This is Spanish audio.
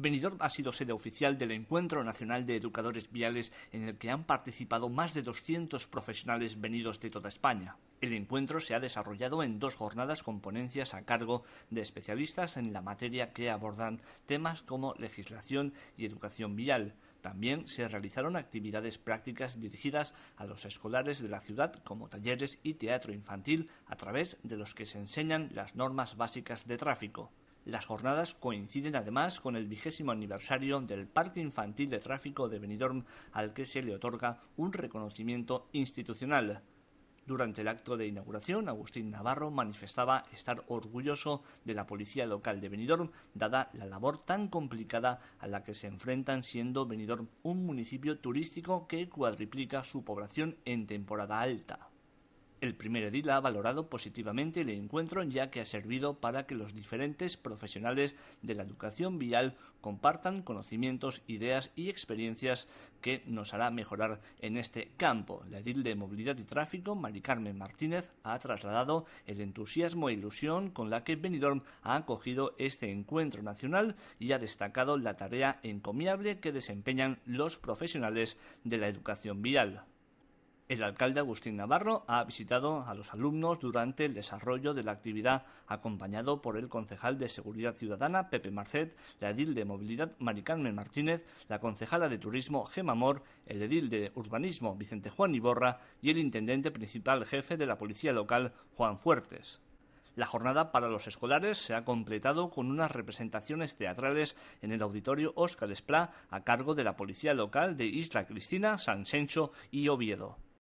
Benidorm ha sido sede oficial del Encuentro Nacional de Educadores Viales en el que han participado más de 200 profesionales venidos de toda España. El encuentro se ha desarrollado en dos jornadas con ponencias a cargo de especialistas en la materia que abordan temas como legislación y educación vial. También se realizaron actividades prácticas dirigidas a los escolares de la ciudad, como talleres y teatro infantil, a través de los que se enseñan las normas básicas de tráfico. Las jornadas coinciden además con el vigésimo aniversario del Parque Infantil de Tráfico de Benidorm, al que se le otorga un reconocimiento institucional. Durante el acto de inauguración, Agustín Navarro manifestaba estar orgulloso de la policía local de Benidorm, dada la labor tan complicada a la que se enfrentan siendo Benidorm un municipio turístico que cuadriplica su población en temporada alta. El primer edil ha valorado positivamente el encuentro ya que ha servido para que los diferentes profesionales de la educación vial compartan conocimientos, ideas y experiencias que nos hará mejorar en este campo. La edil de movilidad y tráfico, Mari Carmen Martínez, ha trasladado el entusiasmo e ilusión con la que Benidorm ha acogido este encuentro nacional y ha destacado la tarea encomiable que desempeñan los profesionales de la educación vial. El alcalde Agustín Navarro ha visitado a los alumnos durante el desarrollo de la actividad, acompañado por el concejal de Seguridad Ciudadana Pepe Marcet, la edil de Movilidad Maricarmen Martínez, la concejala de Turismo Gemma Mor, el edil de Urbanismo Vicente Juan Iborra y el intendente principal jefe de la Policía Local Juan Fuertes. La jornada para los escolares se ha completado con unas representaciones teatrales en el auditorio Óscar Esplá a cargo de la Policía Local de Isla Cristina, San Sencho y Oviedo.